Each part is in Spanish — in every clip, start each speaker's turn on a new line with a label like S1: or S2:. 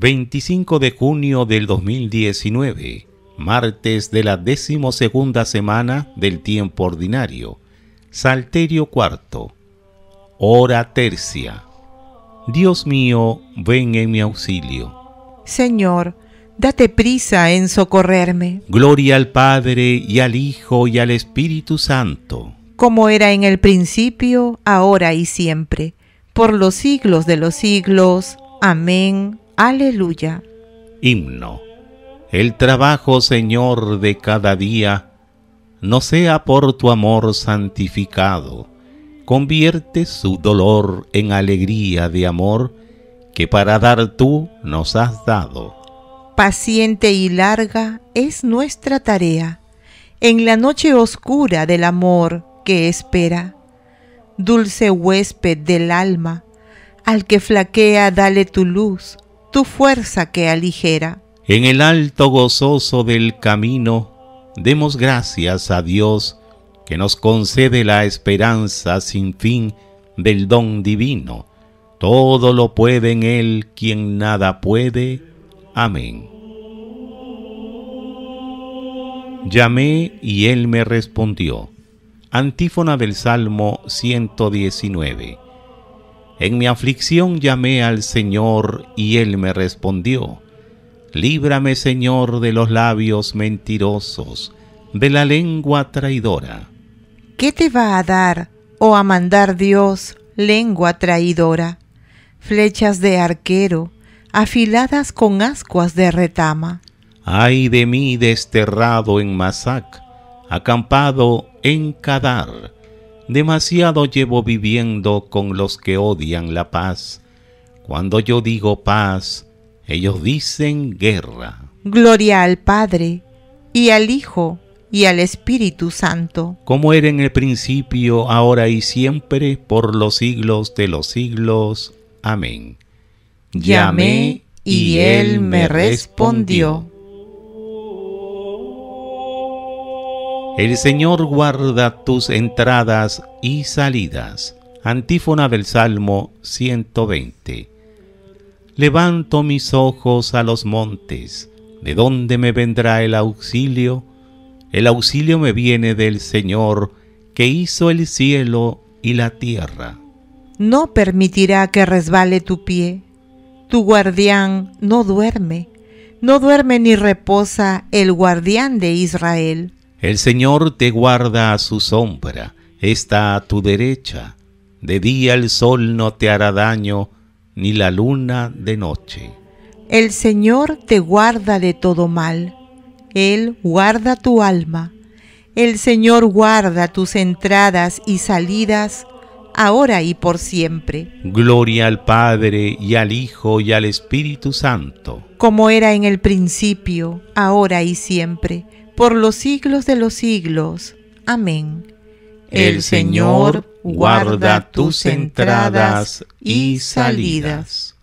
S1: 25 de junio del 2019, martes de la decimosegunda semana del tiempo ordinario, Salterio cuarto, hora tercia. Dios mío, ven en mi auxilio.
S2: Señor, date prisa en socorrerme.
S1: Gloria al Padre y al Hijo y al Espíritu Santo.
S2: Como era en el principio, ahora y siempre, por los siglos de los siglos. Amén. Aleluya.
S1: Himno. El trabajo, Señor, de cada día, no sea por tu amor santificado. Convierte su dolor en alegría de amor que para dar tú nos has dado.
S2: Paciente y larga es nuestra tarea en la noche oscura del amor que espera. Dulce huésped del alma, al que flaquea dale tu luz tu fuerza que aligera.
S1: En el alto gozoso del camino, demos gracias a Dios que nos concede la esperanza sin fin del don divino. Todo lo puede en Él quien nada puede. Amén. Llamé y Él me respondió. Antífona del Salmo 119. En mi aflicción llamé al Señor y Él me respondió. Líbrame, Señor, de los labios mentirosos, de la lengua traidora.
S2: ¿Qué te va a dar o a mandar Dios, lengua traidora? Flechas de arquero, afiladas con ascuas de retama.
S1: Ay de mí desterrado en Masac, acampado en Kadar, Demasiado llevo viviendo con los que odian la paz. Cuando yo digo paz, ellos dicen guerra.
S2: Gloria al Padre, y al Hijo, y al Espíritu Santo.
S1: Como era en el principio, ahora y siempre, por los siglos de los siglos. Amén. Llamé y él me respondió. El Señor guarda tus entradas y salidas. Antífona del Salmo 120. Levanto mis ojos a los montes. ¿De dónde me vendrá el auxilio? El auxilio me viene del Señor, que hizo el cielo y la tierra.
S2: No permitirá que resbale tu pie. Tu guardián no duerme. No duerme ni reposa el guardián de Israel.
S1: El Señor te guarda a su sombra, está a tu derecha. De día el sol no te hará daño, ni la luna de noche.
S2: El Señor te guarda de todo mal, Él guarda tu alma. El Señor guarda tus entradas y salidas, ahora y por siempre.
S1: Gloria al Padre y al Hijo y al Espíritu Santo.
S2: Como era en el principio, ahora y siempre por los siglos de los siglos. Amén.
S1: El Señor guarda tus entradas y salidas.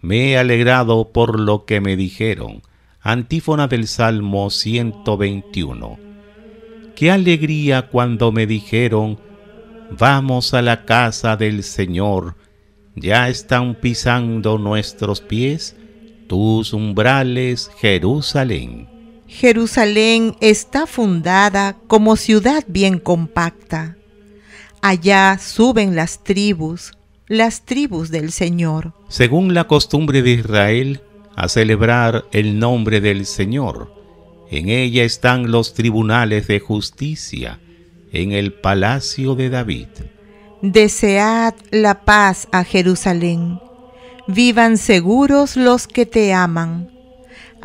S1: Me he alegrado por lo que me dijeron. Antífona del Salmo 121. Qué alegría cuando me dijeron, vamos a la casa del Señor. Ya están pisando nuestros pies tus umbrales, Jerusalén.
S2: Jerusalén está fundada como ciudad bien compacta. Allá suben las tribus, las tribus del Señor.
S1: Según la costumbre de Israel, a celebrar el nombre del Señor. En ella están los tribunales de justicia, en el palacio de David.
S2: Desead la paz a Jerusalén. Vivan seguros los que te aman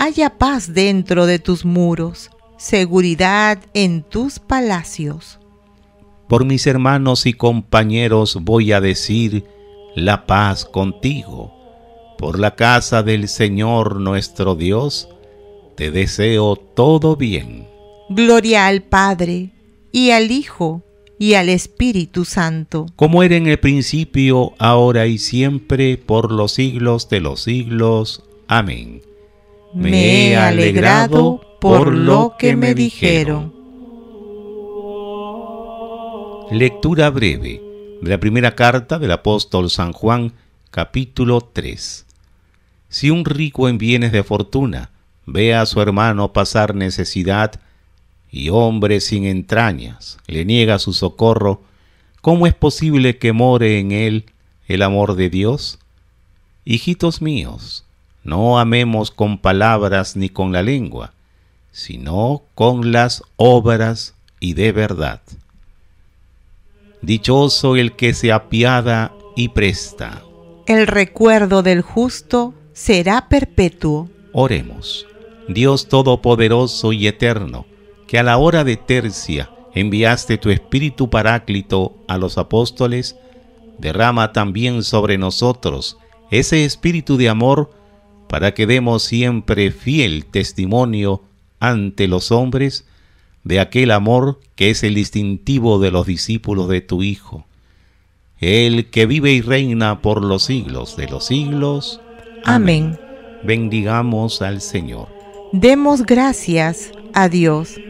S2: haya paz dentro de tus muros, seguridad en tus palacios.
S1: Por mis hermanos y compañeros voy a decir, la paz contigo. Por la casa del Señor nuestro Dios, te deseo todo bien.
S2: Gloria al Padre, y al Hijo, y al Espíritu Santo.
S1: Como era en el principio, ahora y siempre, por los siglos de los siglos. Amén me he alegrado por lo que me dijeron. Lectura breve de la primera carta del apóstol San Juan, capítulo 3. Si un rico en bienes de fortuna ve a su hermano pasar necesidad y hombre sin entrañas le niega su socorro, ¿cómo es posible que more en él el amor de Dios? Hijitos míos, no amemos con palabras ni con la lengua, sino con las obras y de verdad. Dichoso el que se apiada y presta.
S2: El recuerdo del justo será perpetuo.
S1: Oremos, Dios Todopoderoso y Eterno, que a la hora de tercia enviaste tu Espíritu Paráclito a los apóstoles, derrama también sobre nosotros ese espíritu de amor para que demos siempre fiel testimonio ante los hombres de aquel amor que es el distintivo de los discípulos de tu Hijo, el que vive y reina por los siglos de los siglos. Amén. Bendigamos al Señor.
S2: Demos gracias a Dios